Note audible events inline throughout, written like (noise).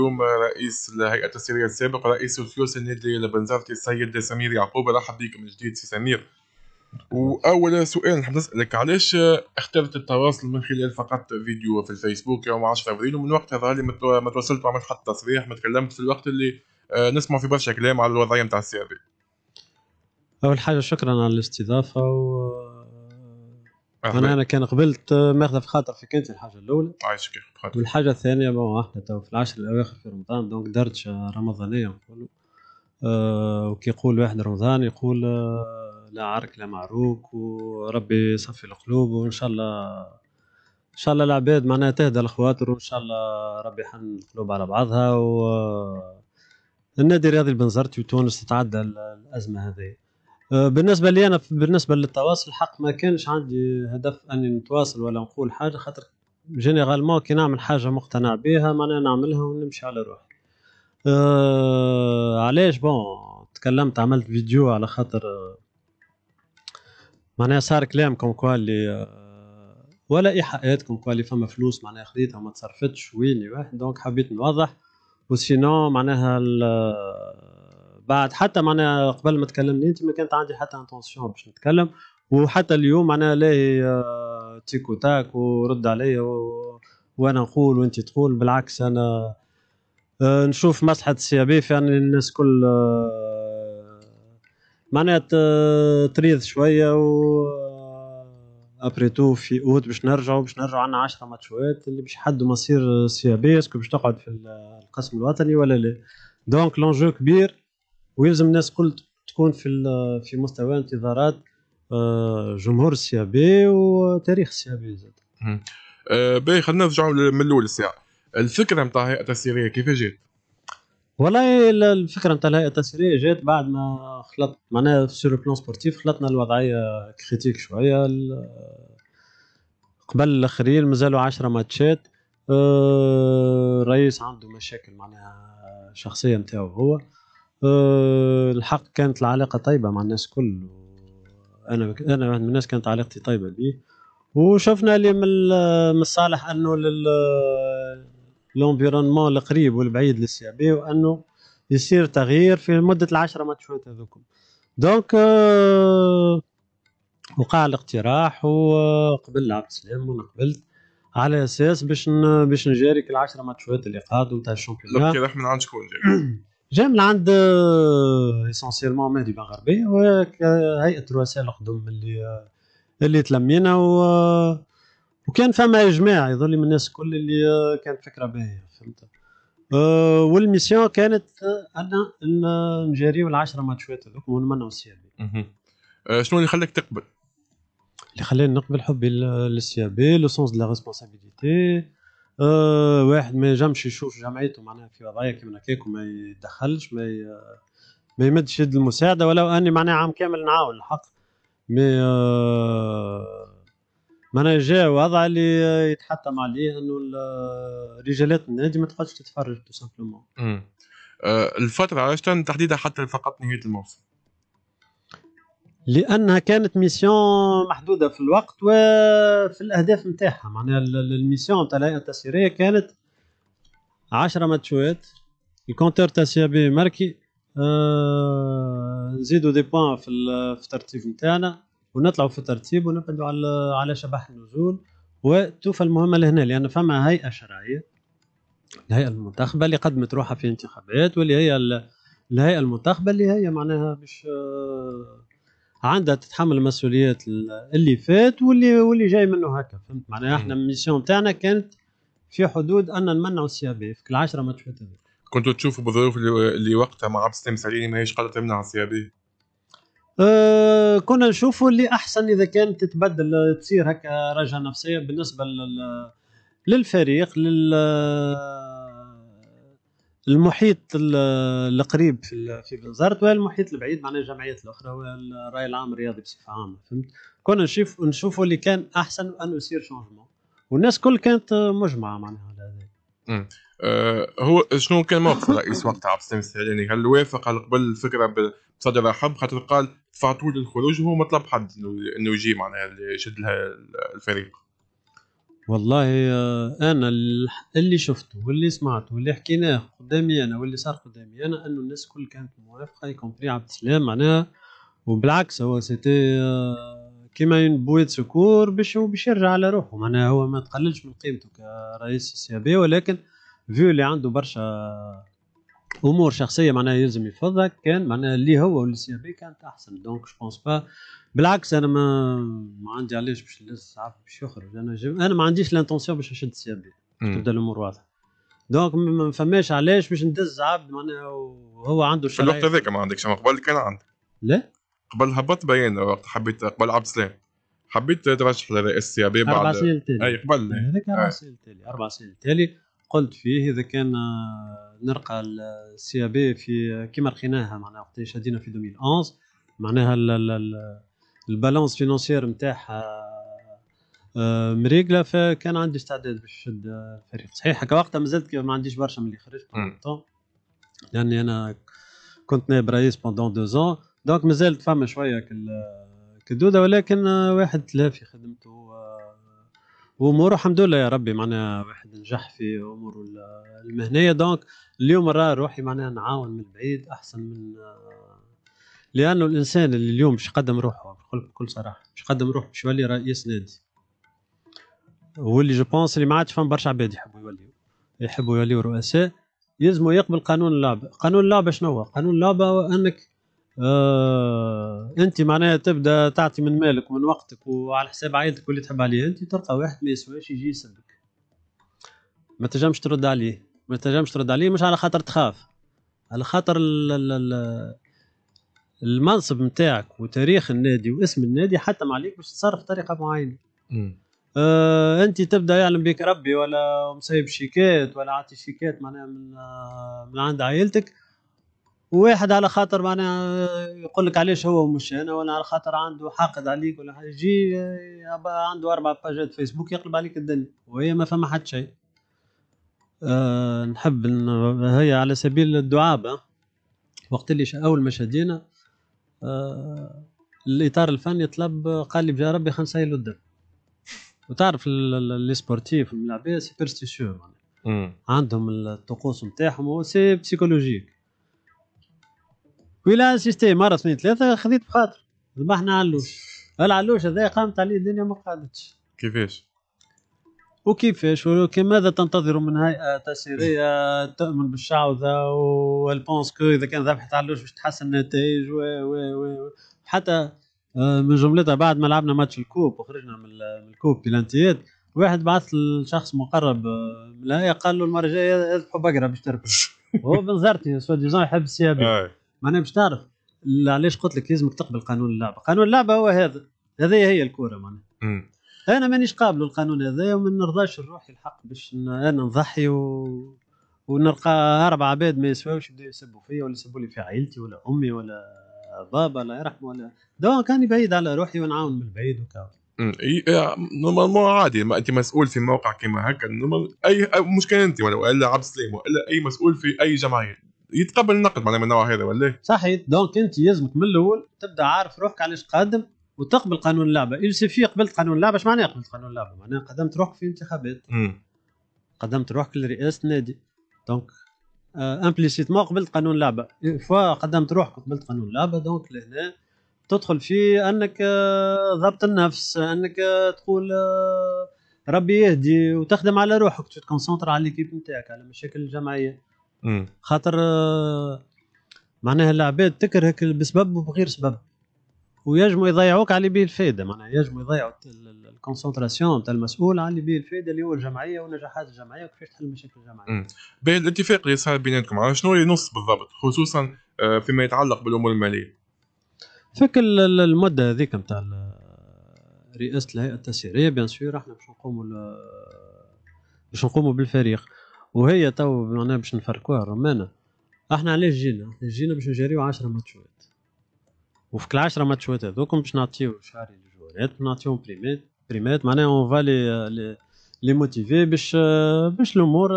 اليوم رئيس الهيئة التسييرية السابق رئيس الفلوس النادي البنزرتي السيد سمير يعقوب رحب بك من جديد سي سمير وأول سؤال نحب نسألك علاش اخترت التواصل من خلال فقط فيديو في الفيسبوك يوم 10 أبريل ومن وقتها ظهر لي ما تواصلت وعملت حتى تصريح ما تكلمت في الوقت اللي آه، نسمع في برشا كلام على الوضعية نتاع السي أول حاجة شكرا على الاستضافة و انا انا كان قبلت آه، ماخذه في خاطر في كنت الحاجه الاولى عايشك آه، والحاجه الثانيه ما احنا تو في العشر الاواخر في رمضان دونك درت رمضانيه نقولوا أه وكي يقول واحد رمضان يقول أه لا عرك لا معروك وربي يصفي القلوب وان شاء الله ان شاء الله العباد معناها تهدى الخواطر وان شاء الله ربي يحن القلوب على بعضها و النادي الرياضي البنزرتي وتونس تتعدى الازمه هذه بالنسبه لي انا بالنسبه للتواصل حق ما كانش عندي هدف اني نتواصل ولا نقول حاجه خاطر جينيرالمون كي نعمل حاجه مقتنع بها معناها نعملها ونمشي على روحي أه علاش بون تكلمت عملت فيديو على خاطر أه معناها صار كلام كوم كوا اللي أه ولا ايحاءات كوم كوا اللي فما فلوس معناها خديتها وما تصرفتش ويني واحد دونك حبيت نوضح وسينو معناها بعد حتى معنا قبل ما تكلمني انت ما كانت عندي حتى انتونسيون باش نتكلم وحتى اليوم معناها لا آه، تيك وتاك ورد عليا و... وانا نقول وانت تقول بالعكس انا آه، نشوف مصلحه السي بي في ان يعني الناس كل آه، معناها تريض شويه و ابري تو في اوت باش نرجعوا باش نرجعوا عندنا 10 ماتشوات اللي باش يحدوا مصير سي بي اسكو باش تقعد في القسم الوطني ولا لا دونك لونجو كبير ويلزم الناس الكل تكون في في مستوى انتظارات آه، جمهور السي بي وتاريخ السي بي زاد. آه، باهي خلينا نرجعوا من الاول الساعه الفكره نتاع الهيئه التسييريه كيف جات؟ والله الفكره نتاع الهيئه التسييريه جات بعد ما خلط معناها في بلون سبورتيف خلطنا الوضعيه كريتيك شويه قبل الاخرين مازالوا 10 ماتشات آه، الرئيس عنده مشاكل معناها شخصيه نتاعو هو الحق كانت العلاقه طيبه مع الناس كل انا انا من الناس كانت علاقتي طيبه بيه وشفنا اللي من الصالح انه لونفيرونمون القريب والبعيد للسيابي وانه يصير تغيير في مده العشرة ماتشات هذوكم دونك أه وقع الاقتراح وقبل عبد السلام وانا قبلت على اساس باش باش نجاريك العشرة ماتشات اللي قادوا نتاع الشامبيون الاقتراح من عند شكون جاي؟ جا من عند اسونسيلمون مهدي مغربي وهيئه رؤساء الخدم اللي اللي تلمينا و وكان فما اجماع يظل من الناس الكل اللي كانت فكره باهيه فهمت أه، والميسيون كانت ان نجاريو العشرة ماتشات هذوك ونمنعوا السيابي أه، شنو اللي خلاك تقبل؟ اللي خلاني نقبل حبي للسيابي لو سونس دو لا ريسبونسابيليتي آه، واحد ما ينجمش يشوف جمعيته معناها في وضعيه كيما هكاك وما يتدخلش ما ما يمدش يد المساعده ولو اني معناها عام كامل نعاون الحق مي آه، معناها جا وضع اللي يتحتم عليه انه رجالات النادي ما تقعدش تتفرج تو سامبلومون آه، الفتره عشتها تحديدا حتى فقط نهايه الموسم لانها كانت ميسيون محدوده في الوقت وفي الاهداف نتاعها معناها الميسيون نتاع الهيئه التسييريه كانت 10 ماتشوات الكونتور تاع سي بي ماركي آه نزيدو دي بوان في الترتيب نتاعنا ونطلعوا في الترتيب ونبعدوا على على شبح النزول وتوفى المهمه لهنا لان فما هيئه شرعيه الهيئه المنتخبه اللي قدمت روحها في انتخابات واللي هي الهيئه المنتخبه اللي هي معناها باش آه عندها تتحمل المسؤوليات اللي فات واللي واللي جاي منه هكا فهمت معناها احنا الميسيون تاعنا كانت في حدود ان نمنعوا السي ابي في كل 10 ماتشات كنتوا تشوفوا بظروف اللي وقتها مع عبد السلام سليني ماهيش قادره تمنع السي ابي أه كنا نشوفوا اللي احسن اذا كانت تتبدل تصير هكا رجعه نفسيه بالنسبه لل للفريق لل المحيط القريب في في بنزرت والمحيط البعيد معناها الجمعيات الاخرى والراي العام الرياضي بصفه عامه فهمت كنا نشوف نشوفوا اللي كان احسن ان يصير شونجمون والناس كل كانت مجمعه معناها على هذا أه هو شنو كان موقف الرئيس وقتها عبد السلام السعداني هل وافق على قبل الفكره بصدر رحب خاطر قال دفعتوا للخروج وهو مطلب حد انه يجي معناها يشد لها الفريق والله آه، انا اللي شفته واللي سمعته واللي حكيناه قدامي انا واللي صار قدامي انا انه الناس الكل كانت موافقه يكومبري عبد السلام معناها وبالعكس هو سيتي آه، كيما اون بويت سكور باش باش يرجع على روحه معناها هو ما تقللش من قيمته كرئيس السي بي ولكن فيو اللي عنده برشا امور شخصيه معناها يلزم يفضها كان معناها اللي هو والسي بي كانت احسن دونك جو بونس با بالعكس انا ما ما عندي علاش باش الناس عارف باش يخرج انا جم... انا ما عنديش لانتونسيون باش نشد بي تبدا الامور واضحه دونك ما فماش علاش باش ندز عبد معناها وهو عنده في الوقت هذاك ما عندكش ما قبل كان عندك لا قبل هبط بيان وقت حبيت قبل عبد السلام حبيت ترشح لرئيس بي بعد اربع سنين التالي اي قبل هذاك اربع سنين التالي اربع سنين التالي قلت فيه اذا كان آه، نرقى السي بي في كما رقيناها معناها وقت شدينا في 2011 معناها البالانس فينونسيير نتاعها آه، آه، مريقله فكان عندي استعداد باش نشد الفريق آه، صحيح هكا وقتها مازلت ما عنديش برشا من اللي خرجت لاني انا كنت نائب رئيس بوندون دو زون دونك مازلت فما شويه كدوده ولكن واحد تلا في خدمته واموره الحمد لله يا ربي معناها واحد نجح في اموره المهنيه دونك اليوم راه روحي معناها نعاون من بعيد احسن من لانه الانسان اللي اليوم مش قدم روحه بكل صراحه مش قدم روحه مش يولي رئيس نادي واللي جو بونس اللي ما عادش فهم برشا عباد يحبوا يوليو يحبوا يوليو رؤساء يلزموا يقبل قانون اللعبه قانون اللعبه شنو هو قانون اللعبه انك آه انت معناها تبدا تعطي من مالك ومن وقتك وعلى حساب عائلتك واللي تحب عليه انت تلقى واحد ما يسواش يجي يسبك ما تنجمش ترد عليه ما تنجمش ترد عليه مش على خاطر تخاف على خاطر المنصب نتاعك وتاريخ النادي واسم النادي حتى ما عليك باش تتصرف بطريقه معينه آه انت تبدا يعلم بك ربي ولا مسيب شيكات ولا عاطي شيكات معناها من آه من عند عائلتك وواحد على خاطر معناها يقول لك علاش هو مش انا ولا على خاطر عنده حاقد عليك ولا يجي آه، عنده اربع باجات فيسبوك يقلب عليك الدنيا وهي ما فما حد شيء أه نحب هي على سبيل الدعابه وقت اللي اول ما شدينا آه، الاطار الفني طلب قال لي بجا ربي يلو الدر وتعرف لي سبورتيف الملاعبيه سوبرستيسيو عندهم الطقوس نتاعهم سي بسيكولوجيك ولا سيستي مره اثنين ثلاثه خذيت بخاطر ذبحنا علوش العلوش هذا قامت عليه الدنيا ما قعدتش كيفاش وكيفاش ماذا تنتظر من هيئه تسييريه تؤمن بالشعوذه والبونس كو اذا كان ذبحت علوش باش تحسن النتائج و و و حتى آه، من جملتها بعد ما لعبنا ماتش الكوب وخرجنا من الكوب بلانتيات واحد بعث لشخص مقرب آه، من الهيئه قال له المره الجايه اذبحوا بقره باش تركب وهو (laughs) بنزرتي سوا ديزون يحب السيابي آه. معناها باش تعرف علاش قلت لك لازمك تقبل قانون اللعبه، قانون اللعبه هو هذا هذه هي الكوره معناها انا مانيش قابل القانون هذا وما نرضاش لروحي الحق باش انا نضحي و... ونلقى اربع عباد ما يسواوش يبداو يسبوا فيا ولا يسبوا لي في عائلتي ولا امي ولا بابا الله يرحمه ولا دونك كان بعيد على روحي ونعاون من بعيد وكا نورمالمون عادي ما انت مسؤول في موقع كيما هكا اي مش كان انت ولا الا عبد السليم ولا اي مسؤول في اي جمعيه يتقبل النقد معناها من النوع هذا ولا صحيح دونك انت لازمك من الاول تبدا عارف روحك علاش قادم وتقبل قانون اللعبه إل في قبلت قانون اللعبه اش معناها قبلت قانون اللعبه معناها قدمت روحك في انتخابات قدمت روحك لرئاسه نادي دونك ما آه، قبلت قانون اللعبه فوا قدمت روحك قبلت قانون اللعبه دونك لهنا تدخل في انك آه، ضبط النفس انك آه، تقول ربي يهدي وتخدم على روحك تكونسونتر على ليكيب نتاعك على مشاكل الجمعيه خاطر معناها العباد تكرهك بسبب وبغير سبب وينجموا يضيعوك على بيه الفائده معناها ينجموا يضيعوا الكونسنتراسيون تاع المسؤول على بيه الفائده اللي هو الجمعيه ونجاحات الجمعيه وكيفاش تحل مشاكل الجمعيه. بين الاتفاق اللي صار بيناتكم على شنو ينص بالضبط خصوصا آه، فيما يتعلق بالامور الماليه. فك المده هذيك نتاع رئاسه الهيئه التسييريه بيان سور احنا باش نقوموا باش نقوموا بالفريق وهي تو معناها باش نفركوها الرمانه احنا علاش جينا؟ جينا باش نجريو 10 ماتشات وفي كل راه ما هذوكم باش نعطيو شهري للجوارات نعطيوهم بريمات بريمات معناها اون فا لي لي موتيفي باش باش الامور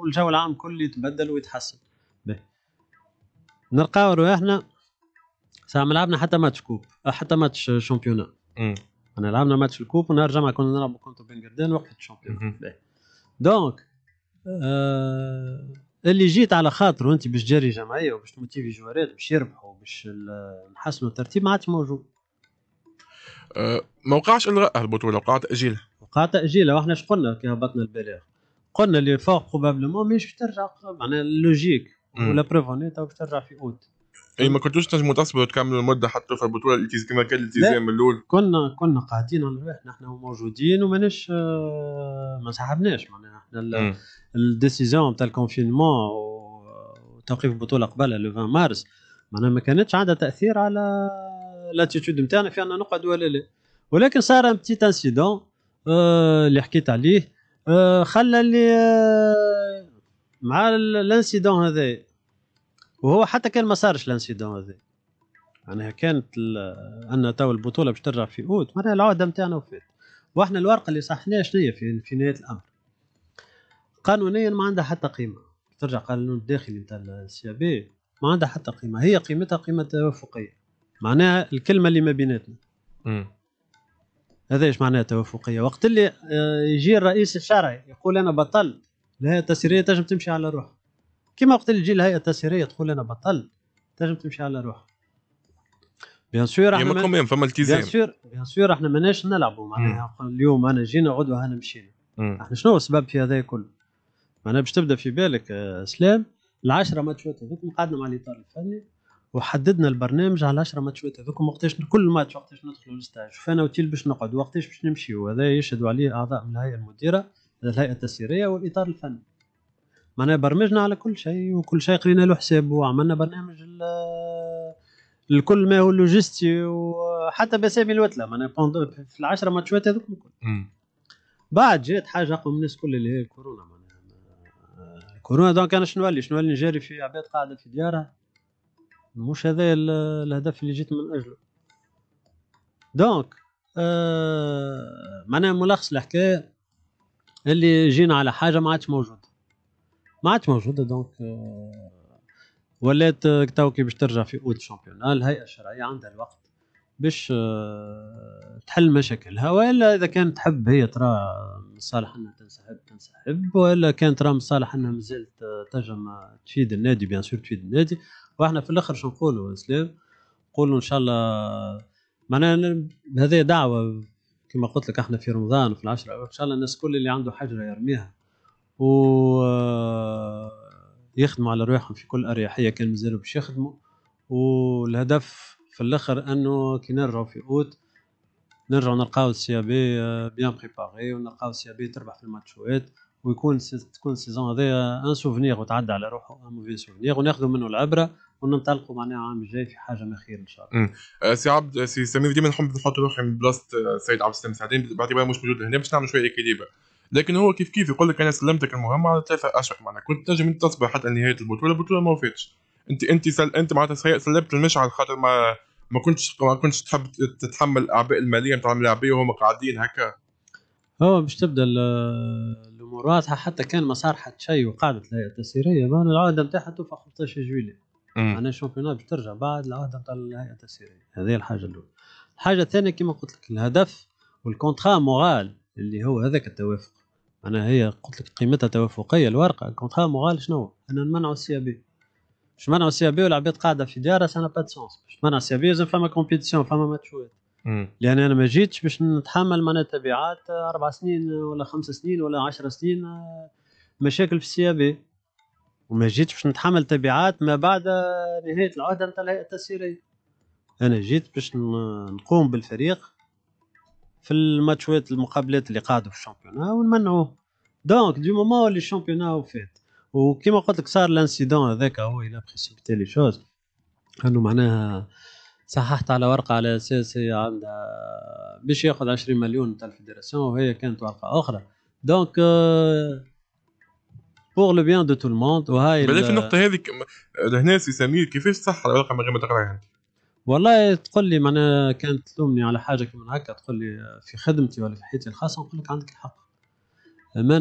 والجو العام كل يتبدل ويتحسن نلقاو رواحنا ساعة ما لعبنا حتى ماتش كوب حتى ماتش شامبيونا انا لعبنا ماتش الكوب ونهار الجمعة كنا نلعبوا كونتر بين قردان وقت الشامبيونا دونك آه اللي جيت على خاطره انت باش تجري جمعيه وباش تموتيفي جوارات باش يربحوا باش الحسم الترتيب ما عادش موجود أه، ما وقعش الغاء البطوله وقع تاجيل وقع تاجيل واحنا اش قلنا كي هبطنا البلاغ قلنا اللي فوق بروبابلمون مش باش ترجع معناها اللوجيك ولا بروف تو باش ترجع في اوت اي ما كنتوش تنجموا تصبروا تكملوا المده حتى في البطوله الالتزام كما كان الالتزام الاول كنا كنا قاعدين على روحنا احنا وموجودين وماناش أه، ما سحبناش معناها احنا الديسيزيون تاع الكونفينمون وتوقيف البطوله قبلها لو 20 مارس معناها ما كانتش عندها تاثير على لاتيتود نتاعنا في ان نقعد ولا لا ولكن صار ان بتيت انسيدون اللي حكيت عليه آه، خلى اللي آه، مع الانسيدون هذا وهو حتى كان ما صارش الانسيدون هذا معناها كانت ان تو البطوله باش ترجع في اوت معناها العوده نتاعنا وفات واحنا الورقه اللي صحناها شنو في, في نهايه الامر قانونيا ما عندها حتى قيمه ترجع قانون الداخلي نتاع السي بي ما عندها حتى قيمه هي قيمتها قيمه توافقيه معناها الكلمه اللي ما بيناتنا هذا ايش معناها توافقيه وقت اللي آه، يجي الرئيس الشرعي يقول انا بطل الهيئه التسييريه تنجم تمشي على روحها كما وقت اللي تجي الهيئه التسييريه تقول انا بطل تنجم تمشي على روحها بيان سور احنا فما التزام بيان سور بيان سور احنا ماناش نلعبوا معناها اليوم انا جينا غدوه انا مشينا احنا شنو السبب في هذا كله معناها باش تبدا في بالك اسلام آه، العشرة ماتشات هذوكم قعدنا مع الاطار الفني وحددنا البرنامج على 10 ماتشات هذوكم وقتاش كل ماتش وقتاش ندخلوا للستاج فانا وتيل باش نقعد وقتاش باش نمشيوا هذا يشهدوا عليه اعضاء من الهيئه المديره الهيئه التسييريه والاطار الفني معناها برمجنا على كل شيء وكل شيء قرينا له حساب وعملنا برنامج لكل ما هو اللوجيستي وحتى بسامي الوتله معناها في العشرة ماتشات هذوك الكل بعد جات حاجه اقوى من الناس كل اللي هي الكورونا كورونا دونك انا شنو اللي شنو اللي نجري في عباد قاعده في ديارها مش هذا الهدف اللي جيت من اجله دونك آه معناها ملخص الحكايه اللي جينا على حاجه ما عادش موجوده ما عادش موجوده دونك آه ولات آه، تو كي باش ترجع في اوت شامبيون الهيئه الشرعيه عندها الوقت باش آه، تحل مشاكلها والا اذا كانت تحب هي ترى من انها تنسحب تنسحب والا كانت ترى من انها مازالت آه، تجم آه، تفيد النادي بيان سور تفيد النادي واحنا في الاخر شو نقولوا اسلام نقولوا ان شاء الله معناها هذه دعوه كما قلت لك احنا في رمضان وفي العشرة ان شاء الله الناس كل اللي عنده حجره يرميها و يخدموا على روحهم في كل اريحيه كان مازالوا باش يخدموا والهدف في الاخر انه كي نرجعوا في اوت نرجعوا نلقاو إيه بي بيان آه، بريباري ونلقاو إيه بي تربح في الماتشوات ويكون تكون السيزون هذايا ان سوفنير وتعدى على روحه ان موفي سوفنير وناخذوا منه العبره وننطلقوا معناها العام الجاي في حاجه من خير ان شاء الله. آه، سي عبد سي سمير ديما نحب نحط روحي من بلاصه السيد آه، عبد السلام سعدين باعتبار مش موجود هنا باش نعمل شويه اكيليبر. لكن هو كيف كيف يقول لك انا سلمتك المهمه على ثلاثه اشهر معناها كنت تنجم تصبر حتى نهايه البطوله البطوله ما وفاتش. انت انت سل... انت معناتها سلبت المشعل خاطر ما ما كنتش ما كنتش تحب تتحمل الاعباء الماليه نتاع اللاعبيه وهم قاعدين هكا هو باش تبدا الامور واضحه حتى كان ما صار حتى شيء وقعدت التسييريه بان العوده نتاعها توفى 15 جويلي معناها الشامبيونات باش ترجع بعد العوده نتاع الهيئه التسييريه هذه الحاجه الاولى الحاجه الثانيه كما قلت لك الهدف والكونترا مورال اللي هو هذاك التوافق انا هي قلت لك قيمتها توافقيه الورقه الكونترا مورال شنو هو؟ انا نمنعوا السي بي باش ما سي بي والعباد قاعده في دارها سانا با سونس باش ما سي بي لازم فما كومبيتيسيون فما ماتشوات لان انا ما جيتش باش نتحمل معناها تبعات اربع سنين ولا خمس سنين ولا عشر سنين مشاكل في السي بي وما جيتش باش نتحمل تبعات ما بعد نهايه العهده نتاع الهيئه التسييريه انا جيت باش نقوم بالفريق في الماتشوات المقابلات اللي قاعدوا في الشامبيونات ونمنعوه دونك دو مومون اللي الشامبيونات وفات وكما قلت لك صار الانسيدون هذاك هو الى بريسيبيتي لي شوز انه معناها صححت على ورقه على اساس هي عندها باش ياخذ 20 مليون تاع الفيدراسيون وهي كانت ورقه اخرى دونك بور لو بيان دو تو الموند وهاي بعدين في النقطه هذيك لهنا سي سمير كيفاش صح الورقه من غير ما تقراها يعني؟ والله تقول لي معناها كانت تلومني على حاجه كيما هكا تقول لي في خدمتي ولا في حياتي الخاصه نقول لك عندك الحق انا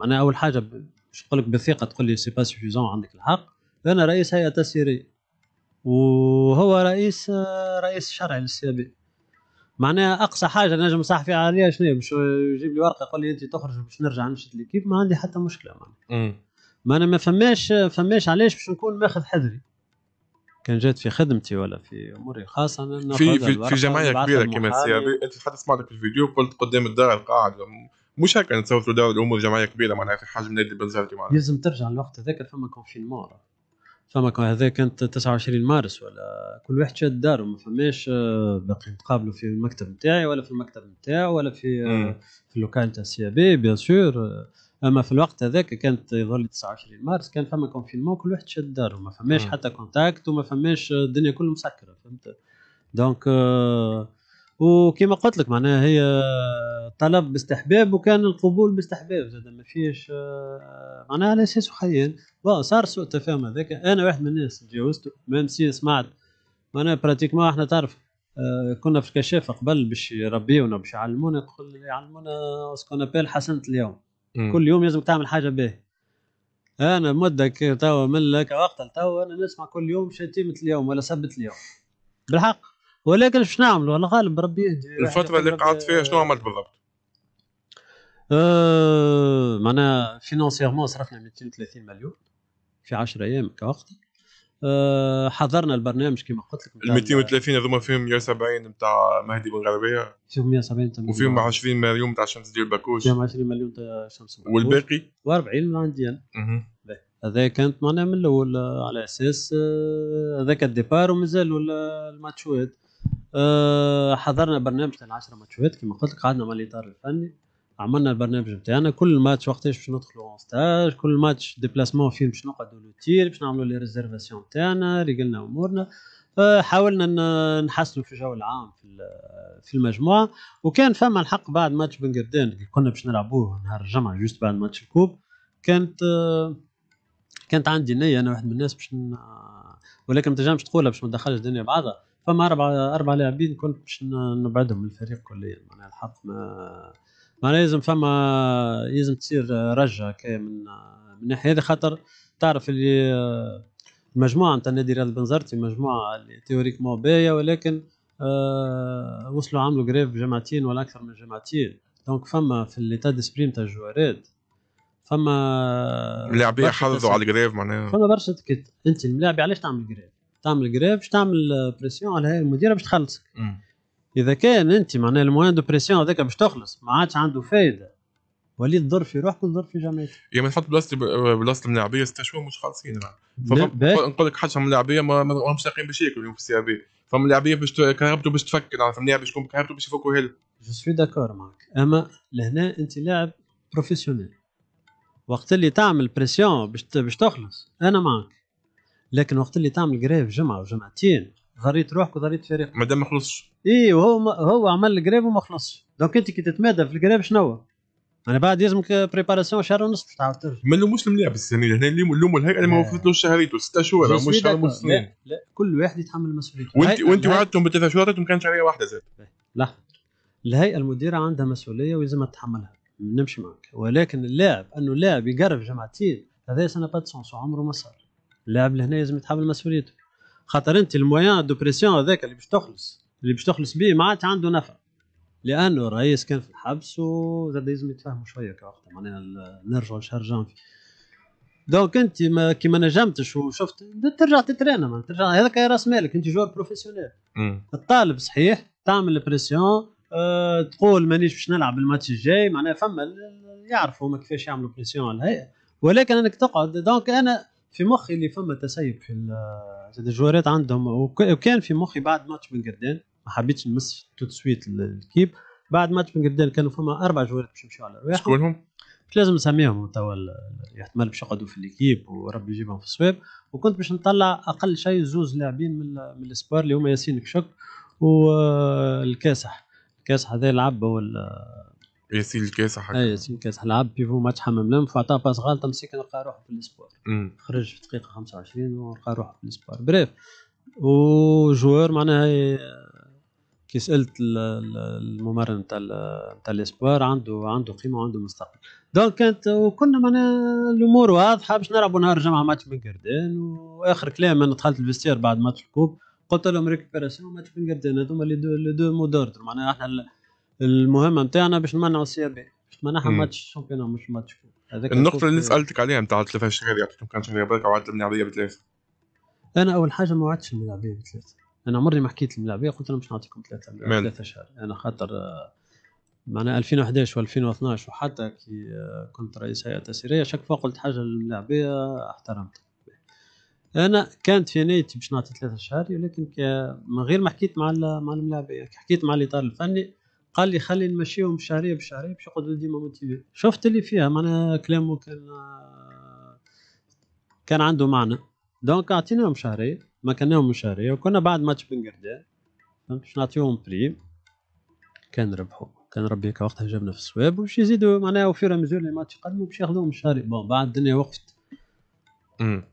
معناها اول حاجه باش نقول لك بثقه تقول لي سي با سوفيزون عندك الحق انا رئيس هيئه تسييريه وهو رئيس رئيس شرعي للسي بي معناها اقصى حاجه نجم نصح فيها عليها شنو باش يجيب لي ورقه يقول لي انت تخرج باش نرجع نشد ليكيب ما عندي حتى مشكله معناها ما انا ما فماش فماش علاش باش نكون ماخذ حذري كان جات في خدمتي ولا في اموري الخاصه في في, في جمعيه كبيره كما السي بي انت حتى معنا في الفيديو قلت قدام الدار القاعد مش هكا نتصوروا دور الامور جمعيه كبيره معناها في حجم نادي بنزرتي معناها لازم ترجع للوقت هذاك فما كونفينمون فما كان هذا كانت 29 مارس ولا كل واحد شاد داره ما فماش آه، باقي نتقابلوا في المكتب نتاعي ولا في المكتب نتاعو ولا في آه، مم. في اللوكال نتاع السي بي بيان سور اما في الوقت هذاك كانت يظل 29 مارس كان فما كونفينمون كل واحد شاد داره ما فماش حتى كونتاكت وما فماش آه، الدنيا كلها مسكره فهمت دونك آه وكما قلت لك معناها هي طلب باستحباب وكان القبول باستحباب زاد ما فيش آه، معناها على اساس حاليا صار سوء تفاهم هذاك انا واحد من الناس تجاوزته ميم سي سمعت معناها براتيكمون احنا تعرف آه، كنا في الكشافه قبل باش يربيونا باش يعلمونا يقول يعلمونا سكون ابيل حسنه اليوم م. كل يوم لازم تعمل حاجه باهيه انا مده توا من لك وقت توا انا نسمع كل يوم شتيمه اليوم ولا سبت اليوم بالحق ولكن شنو نعملوا انا غالب ربي الفتره اللي قعدت فيها شنو عملت بالضبط؟ أه معناها فينونسيرمون صرفنا 230 مليون في 10 ايام كوقت أه حضرنا البرنامج كما قلت لك ال 230 هذوما فيهم 170 نتاع مهدي بن غربيه فيهم 170 وفيهم 20 مليون نتاع شمس الدين باكوش فيهم 20 مليون نتاع شمس الدين والباقي و40 من عندي انا هذا كانت معناها من الاول على اساس أه، هذاك الديبار ومازالوا الماتشوات أه، حضرنا برنامج تاع 10 ماتشات كما قلت لك قعدنا مع الاطار الفني عملنا البرنامج نتاعنا يعني كل ماتش وقتاش باش ندخلوا اون ستاج كل ماتش ديبلاسمون فين باش نقعدوا لوتير باش نعملوا لي ريزيرفاسيون تاعنا رجلنا امورنا حاولنا نحسنوا في الجو العام في في المجموعه وكان فما الحق بعد ماتش بن قردان اللي كنا باش نلعبوه نهار الجمعه جوست بعد ماتش الكوب كانت كانت عندي نيه انا واحد من الناس باش ولكن ما تنجمش تقولها باش ما تدخلش الدنيا بعضها فما اربعه اربعه لاعبين كنت باش نبعدهم من الفريق كليا معناها الحق ما ما لازم فما لازم تصير رجعه هكايا من من الناحيه هذه خاطر تعرف اللي المجموعه نتاع نادي رياض بن مجموعه اللي تيوريكمون باهيه ولكن آه وصلوا عملوا جريف جماعتين ولا اكثر من جماعتين دونك فما في ليتا ديسبريم تاع الجوارات فما لاعبيه حظوا على الجريف معناها فما برشا انت الملاعب علاش تعمل جريف تعمل جريف باش تعمل بريسيون على هاي المديره باش تخلصك اذا كان انت معناها الموان دو بريسيون هذاك باش تخلص ما عادش عنده فائده ولي تضر في روحك وضر في جمعيتك. يا ما تحط بلاصتي آه، بلاصه الملاعبيه ست شهور مش خالصين نقول لك حاجه ملاعبيه ما همش لاقيين باش ياكلوا اليوم في السي بي فما لاعبيه باش كهربته باش تفكر عارف يعني اللاعب شكون كهربته باش يفكوا هيل جو سوي داكور معك اما لهنا انت لاعب بروفيسيونيل وقت اللي تعمل بريسيون باش باش تخلص انا معك لكن وقت اللي تعمل جريف جمعه وجمعتين ضريت روحك وضريت فريقك مادام ما خلصش اي وهو ما هو عمل جريف وما خلصش دونك انت كي تتمادى في الجريف شنو انا يعني بعد يلزمك بريباراسيون شهر ونص باش تعاود ترجع ما لوموش الملاعب السنه هنا اللي اللوم الهيئه ما وفرتلوش شهريته ست شهور مش شهر ونص سنين لا, لا كل واحد يتحمل المسؤوليه وانت وانت وعدتهم بثلاث شهور ما كانش عليها واحده زاد لا الهيئه المديره عندها مسؤوليه ويلزمها تتحملها نمشي معك ولكن اللاعب انه اللاعب يقرب جماعتين هذا سنه با وعمره ما صار اللاعب لهنا لازم يتحمل مسؤوليته خاطر انت المويان دو بريسيون هذاك اللي باش تخلص اللي باش تخلص به ما عادش عنده نفع لانه الرئيس كان في الحبس وزاد لازم يتفاهموا شويه كوقتها معناها نرجعوا لشهر جانفي دونك انت ما كي ما نجمتش وشفت ترجع تترين ترجع هذاك راس مالك انت جور بروفيسيونيل الطالب صحيح تعمل بريسيون أه تقول مانيش باش نلعب الماتش الجاي معناها فما يعرفوا كيفاش يعملوا بريسيون على الهيئه ولكن انك تقعد دونك انا في مخي اللي فما تسيب في زاد الجوارات عندهم وكان في مخي بعد ماتش من قردان ما حبيتش نمس تو سويت الكيب بعد ماتش من قردان كانوا فما اربع جوارات باش يمشيو على واحد شكونهم؟ مش لازم نسميهم توا يحتمل باش يقعدوا في الكيب وربي يجيبهم في الصواب وكنت باش نطلع اقل شيء زوز لاعبين من من السبار اللي هما ياسين كشك والكاسح آه، الكاسح هذا لعب ياسين الكاسح حق اي ياسين الكاسح لعب بيفو ماتش حمام لم فعطى باس غلطه مسكين لقى روحه في الاسبوار خرج في دقيقه 25 ولقى روحه في الاسبوار بريف وجوار معناها كي سالت الممرن نتاع نتاع الاسبوار عنده عنده قيمه وعنده مستقبل دونك كانت وكنا معناها الامور واضحه باش نلعبوا نهار الجمعه ماتش بن قردان واخر كلام انا دخلت الفيستير بعد ماتش الكوب قلت لهم ريكوبيراسيون ماتش بن قردان هذوما لي دو لي دو معناها احنا المهمه نتاعنا باش نمنعوا السي بي باش منعها ماتش شامبيون مش ماتش النقطه اللي سالتك عليها نتاع ثلاثه شهور يعطيكم كان شهر برك وعدت الملاعبيه بثلاثه انا اول حاجه ما وعدتش الملاعبيه بثلاثه انا عمري ما حكيت الملاعبيه قلت انا مش نعطيكم ثلاثه ثلاثه شهر انا خاطر معناها 2011 و2012 وحتى كي كنت رئيس هيئه تسييريه شك فوق قلت حاجه للملاعبيه احترمت انا كانت في نيتي باش نعطي ثلاثة شهر ولكن من غير ما حكيت مع مع الملاعبيه حكيت مع الاطار الفني قال لي خلي نمشيهم شهريه بشهريه باش يقعدوا ديما موتيفي شفت اللي فيها معناها كلامه كان كان عنده معنى دونك اعطيناهم شهريه مكناهم شهريه وكنا بعد ماتش بن فهمت باش نعطيهم بريم كان ربحوا كان ربي هكا وقتها جابنا في الصواب وباش يزيدوا معناها وفيرا مزور لي ماتش يقدموا باش ياخذوهم شهري بون بعد الدنيا وقفت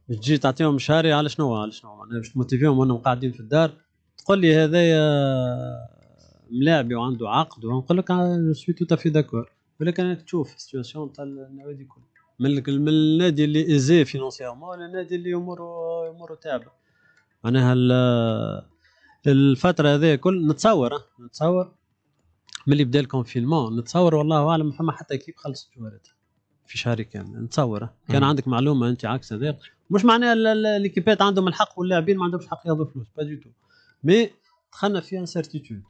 باش تجي تعطيهم شهري على شنو على شنو معناها باش تموتيفيهم وانهم قاعدين في الدار تقول لي هذايا ملاعبي وعنده عقد ونقول لك سوي تو في داكور ولكن راك تشوف السيتياسيون تاع النوادي الكل من النادي اللي ايزي فينونسيامون للنادي اللي اموره اموره تعبه معناها الفتره هذه كل نتصور نتصور ملي بدا الكونفينمون نتصور والله اعلم فما حتى كيف خلصت جوارتها في شهر كامل نتصور كان عندك معلومه انت عكس هذا مش معناها ليكيبات عندهم الحق واللاعبين ما عندهمش حق ياخذوا فلوس با دي تو مي دخلنا في سيرتيتود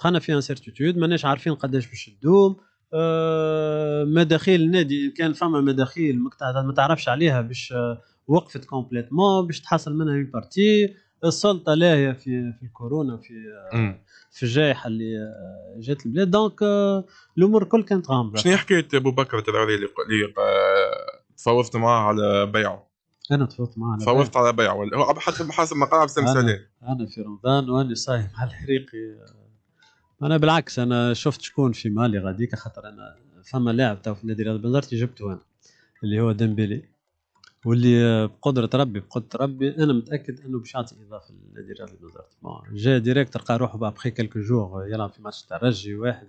دخلنا في انسيرتيتود ماناش عارفين قداش باش تدوم أه مداخيل النادي كان فما مداخيل ما تعرفش عليها باش آه، وقفت كومبليتمون باش تحصل منها اون بارتي السلطه لاهيه في في كورونا في آه، في الجائحه اللي آه، جات البلاد دونك الامور الكل كانت غامضه شنو حكايه ابو بكر تدعولي اللي تفاوضت معاه على بيعه انا تفاوضت معاه على تفاوضت على بيعه حتى حسب ما قال عبد السلام انا في رمضان وانا صايم على الحريقي انا بالعكس انا شفت شكون في مالي غاديك خاطر انا فما لاعب تو في نادي رياض بنزرتي جبته انا اللي هو ديمبيلي واللي بقدرة ربي بقدرة ربي أنا متأكد أنه باش يعطي إضافة لنادي رياض بنزرتي جا ديريكت تلقى روحه بابخي كالك جور يلعب في ماتش تاع رجي واحد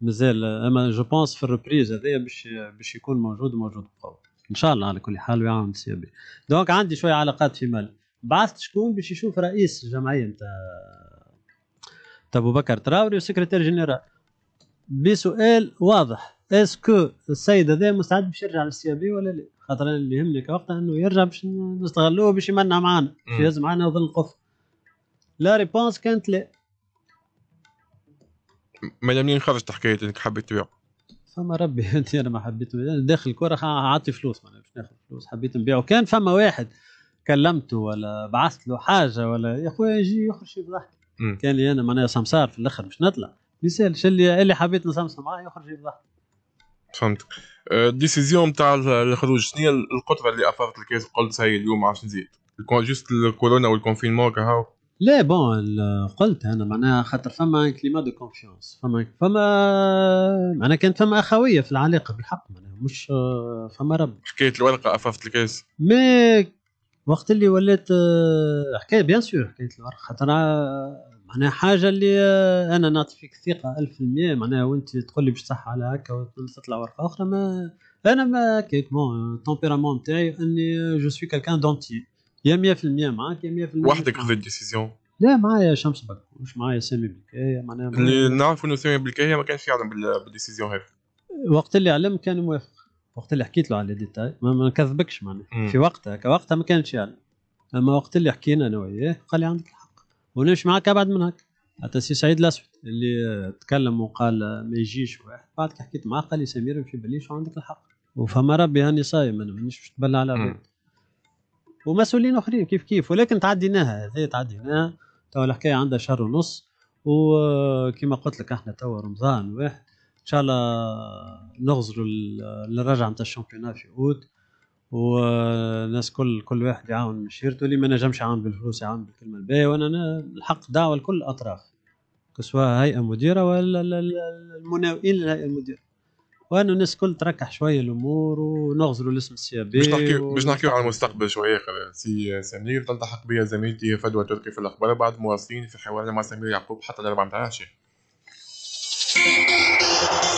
مازال أما جو بونس في الريبريز هذايا باش باش يكون موجود وموجود بقوة إن شاء الله على كل حال ويعاون سي بي دونك عندي شوية علاقات في مالي بعثت شكون باش يشوف رئيس الجمعية نتاع ابو بكر تراوري وسكرتير جنرال بسؤال واضح اسكو السيد هذا مستعد باش يرجع للسيابي ولا لا؟ خاطر اللي يهمني وقتها انه يرجع باش نستغلوه باش يمنع معانا باش يهز معانا وظل القف لا ريبونس كانت لا ما منين خرجت حكايه انك حبيت تبيع فما ربي (laughs) انت انا ما حبيت داخل الكره عطي فلوس معناها باش ناخذ فلوس حبيت نبيعه كان فما واحد كلمته ولا بعثت له حاجه ولا يا خويا يجي يخرج يضحك كان لي انا معناها سمسار في الاخر باش نطلع مثال يسالش إيه اللي حبيت نسمسر معاه يخرج يضحك فهمت الديسيزيون أه، تاع الخروج شنو هي القطره اللي اثرت الكاس قلت هاي اليوم عادش نزيد جوست الكورونا والكونفينمون كهو لا بون قلت انا معناها خاطر فما كليما دو كونفيونس فما فما معناها كانت فما اخويه في العلاقه بالحق معناها مش آه، فما رب حكايه الورقه افافت الكاس ما وقت اللي وليت آه، حكايه بيان سور حكايه الورق خاطر آه، معناها حاجه اللي آه، انا نعطي فيك ثقه المية معناها وانت تقول لي باش تصح على هكا وتطلع ورقه اخرى ما انا ما كيك بون التومبيرامون نتاعي اني جو سوي كالكان دونتي يا 100% معاك يا 100% وحدك خذ ديسيزيون لا معايا شمس بك مش معايا سامي بلكاية معناها اللي نعرف انه سامي بلكاية ما كانش يعلم بالديسيزيون هذه وقت اللي علم كان موافق وقت اللي حكيت له على ديتاي ما نكذبكش معناها في وقتها كوقتها ما كانش يعلم يعني. اما وقت اللي حكينا انا وياه قال لي عندك الحق ونمشي معك بعد من هكا حتى سي سعيد الاسود اللي تكلم وقال ما يجيش واحد بعد كي حكيت معاه قال لي سمير مشي بليش وعندك الحق وفما ربي هاني صايم انا مانيش باش نتبلى على ربي ومسؤولين اخرين كيف كيف ولكن تعديناها هذه تعديناها تو الحكايه عندها شهر ونص وكما قلت لك احنا توا رمضان واحد ان شاء الله نغزروا للرجعة نتاع الشامبيونات في اوت والناس كل كل واحد يعاون مشيرته اللي ما نجمش يعاون بالفلوس يعاون بالكلمه الباهيه وانا الحق دعوه لكل الاطراف سواء هيئه مديره ولا المناوئين للهيئه المديره وانا الناس كل تركح شويه الامور ونغزروا الاسم السيابي باش نحكيو باش نحكيو على المستقبل شويه سي سمير تلتحق بيا زميلتي فدوى تركي في الاخبار بعد مواصلين في حوارنا مع سمير يعقوب حتى الاربع متاع العشاء